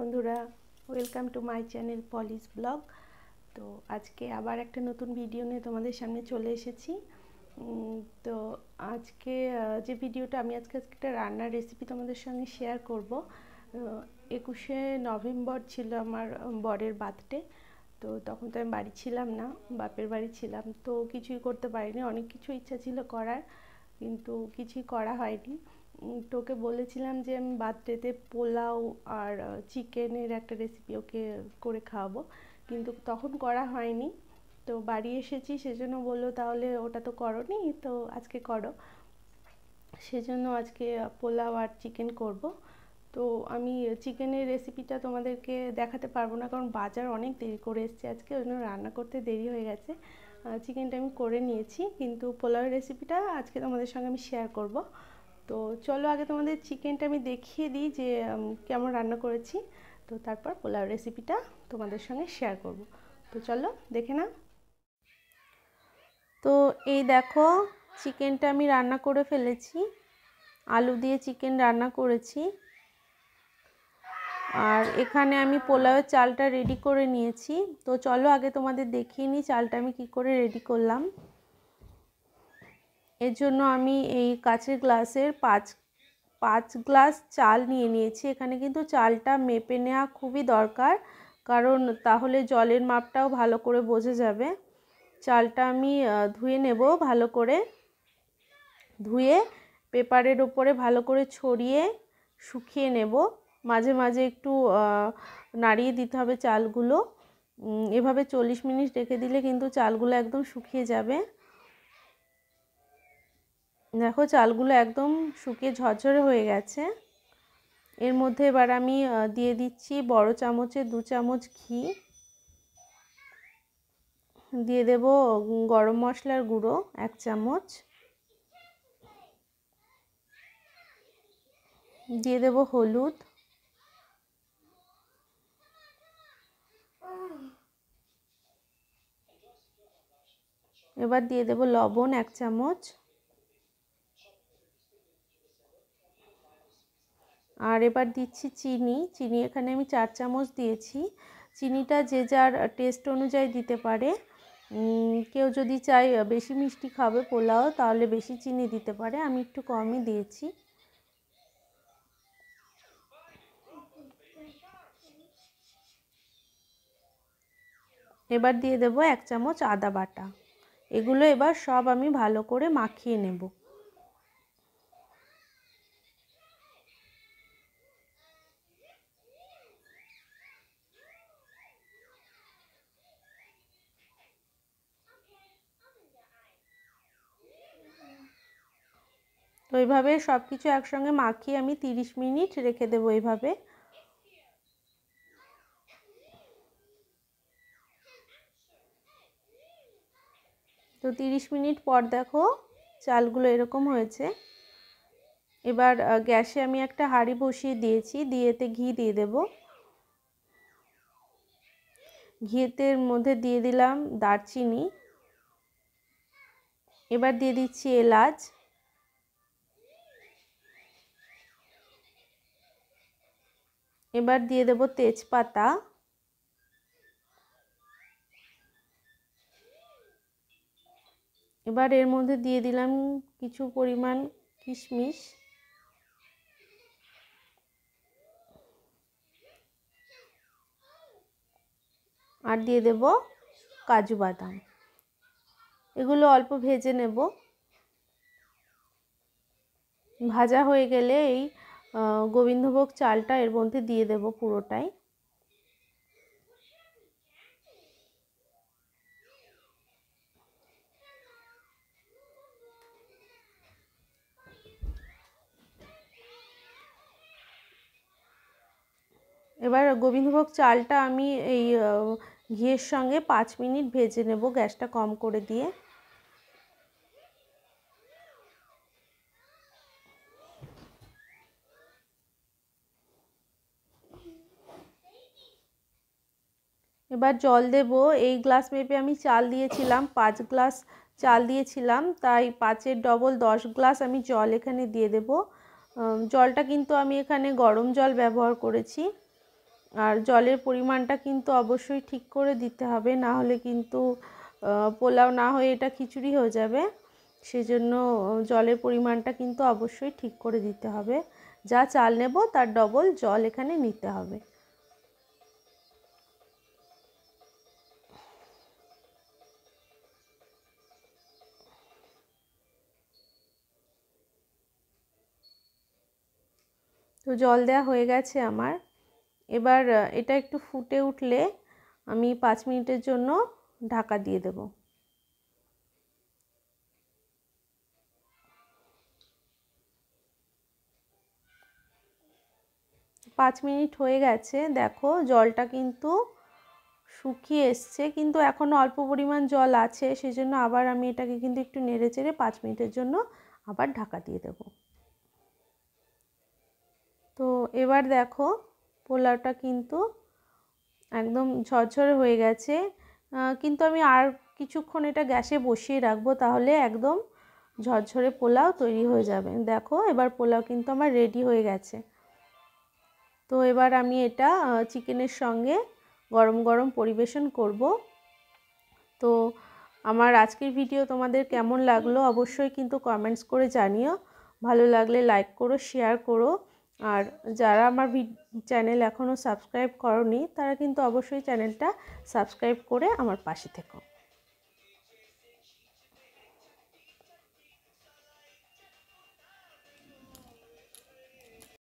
বন্ধুরা welcome to my channel পলিস blog তো আজকে আবার একটা নতুন ভিডিও নিয়ে তোমাদের সামনে চলে এসেছি তো আজকে যে ভিডিওটা আমি আজকে আজকে একটা রান্নার রেসিপি তোমাদের সঙ্গে শেয়ার করব একুশে নভেম্বর ছিল আমার বরের বার্থডে তো তখন তো আমি বাড়ি ছিলাম না বাপের বাড়ি ছিলাম তো কিছুই করতে পারিনি অনেক কিছু ইচ্ছা ছিল করার কিন্তু কিছুই করা হয়নি তোকে বলেছিলাম যে আমি বার্থডেতে পোলাও আর চিকেনের একটা রেসিপি ওকে করে খাওয়াবো কিন্তু তখন করা হয়নি তো বাড়ি এসেছি সেজন্য বললো তাহলে ওটা তো করনি তো আজকে করো সেজন্য আজকে পোলাও আর চিকেন করব তো আমি চিকেনের রেসিপিটা তোমাদেরকে দেখাতে পারবো না কারণ বাজার অনেক দেরি করে এসছে আজকে ওই জন্য রান্না করতে দেরি হয়ে গেছে চিকেনটা আমি করে নিয়েছি কিন্তু পোলাওয়ের রেসিপিটা আজকে তোমাদের সঙ্গে আমি শেয়ার করবো তো চলো আগে তোমাদের চিকেনটা আমি দেখিয়ে দিই যে কেমন রান্না করেছি তো তারপর পোলাও রেসিপিটা তোমাদের সঙ্গে শেয়ার করব তো চলো দেখে না তো এই দেখো চিকেনটা আমি রান্না করে ফেলেছি আলু দিয়ে চিকেন রান্না করেছি আর এখানে আমি পোলাওয়ের চালটা রেডি করে নিয়েছি তো চলো আগে তোমাদের দেখিয়ে নিই চালটা আমি কি করে রেডি করলাম এর জন্য আমি এই কাঁচের গ্লাসের পাঁচ পাঁচ গ্লাস চাল নিয়ে নিয়েছি এখানে কিন্তু চালটা মেপে নেওয়া খুবই দরকার কারণ তাহলে জলের মাপটাও ভালো করে বোঝা যাবে চালটা আমি ধুয়ে নেব ভালো করে ধুয়ে পেপারের ওপরে ভালো করে ছড়িয়ে শুকিয়ে নেব মাঝে মাঝে একটু নাড়িয়ে দিতে হবে চালগুলো এভাবে চল্লিশ মিনিট রেখে দিলে কিন্তু চালগুলো একদম শুকিয়ে যাবে দেখো চালগুলো একদম শুকিয়ে ঝরঝরে হয়ে গেছে এর মধ্যে এবার আমি দিয়ে দিচ্ছি বড় চামচে দু চামচ ঘি দিয়ে দেব গরম মশলার গুঁড়ো এক চামচ দিয়ে দেব হলুদ এবার দিয়ে দেব লবণ এক চামচ আর এবার দিচ্ছি চিনি চিনি এখানে আমি চার চামচ দিয়েছি চিনিটা যে যার টেস্ট অনুযায়ী দিতে পারে কেউ যদি চায় বেশি মিষ্টি খাবে পোলাও তাহলে বেশি চিনি দিতে পারে আমি একটু কমই দিয়েছি এবার দিয়ে দেব এক চামচ আদা বাটা এগুলো এবার সব আমি ভালো করে মাখিয়ে নেবো তো এইভাবে সব কিছু একসঙ্গে মাখিয়ে আমি তিরিশ মিনিট রেখে দেবো এইভাবে তো তিরিশ মিনিট পর দেখো চালগুলো এরকম হয়েছে এবার গ্যাসে আমি একটা হাঁড়ি বসিয়ে দিয়েছি দিয়েতে ঘি দিয়ে দেব ঘিয়েতের মধ্যে দিয়ে দিলাম দারচিনি এবার দিয়ে দিচ্ছি এলাচ এবার দিয়ে দেব তেজপাতা এবার এর মধ্যে দিয়ে দিলাম কিছু পরিমাণ কিশমিশ আর দিয়ে দেব কাজু বাদাম এগুলো অল্প ভেজে নেব ভাজা হয়ে গেলে এই গোবিন্দভোগ চালটা এর মধ্যে দিয়ে দেব পুরোটাই এবার গোবিন্দভোগ চালটা আমি এই ঘিয়ের সঙ্গে পাঁচ মিনিট ভেজে নেব গ্যাসটা কম করে দিয়ে এবার জল দেব এই গ্লাস মেপে আমি চাল দিয়েছিলাম পাঁচ গ্লাস চাল দিয়েছিলাম তাই পাঁচের ডবল দশ গ্লাস আমি জল এখানে দিয়ে দেব জলটা কিন্তু আমি এখানে গরম জল ব্যবহার করেছি আর জলের পরিমাণটা কিন্তু অবশ্যই ঠিক করে দিতে হবে না হলে কিন্তু পোলাও না হয়ে এটা খিচুড়ি হয়ে যাবে সেজন্য জলের পরিমাণটা কিন্তু অবশ্যই ঠিক করে দিতে হবে যা চাল নেব তার ডবল জল এখানে নিতে হবে তো জল দেওয়া হয়ে গেছে আমার এবার এটা একটু ফুটে উঠলে আমি পাঁচ মিনিটের জন্য ঢাকা দিয়ে দেব পাঁচ মিনিট হয়ে গেছে দেখো জলটা কিন্তু শুকিয়ে এসছে কিন্তু এখনও অল্প পরিমাণ জল আছে সেজন্য আবার আমি এটাকে কিন্তু একটু নেড়ে চেড়ে পাঁচ মিনিটের জন্য আবার ঢাকা দিয়ে দেবো তো এবার দেখো পোলাওটা কিন্তু একদম ঝরঝরে হয়ে গেছে কিন্তু আমি আর কিছুক্ষণ এটা গ্যাসে বসিয়ে রাখবো তাহলে একদম ঝরঝরে পোলাও তৈরি হয়ে যাবে দেখো এবার পোলাও কিন্তু আমার রেডি হয়ে গেছে তো এবার আমি এটা চিকেনের সঙ্গে গরম গরম পরিবেশন করব তো আমার আজকের ভিডিও তোমাদের কেমন লাগলো অবশ্যই কিন্তু কমেন্টস করে জানিও ভালো লাগলে লাইক করো শেয়ার করো আর যারা আমার চ্যানেল এখনও সাবস্ক্রাইব করনি তারা কিন্তু অবশ্যই চ্যানেলটা সাবস্ক্রাইব করে আমার পাশে থেকো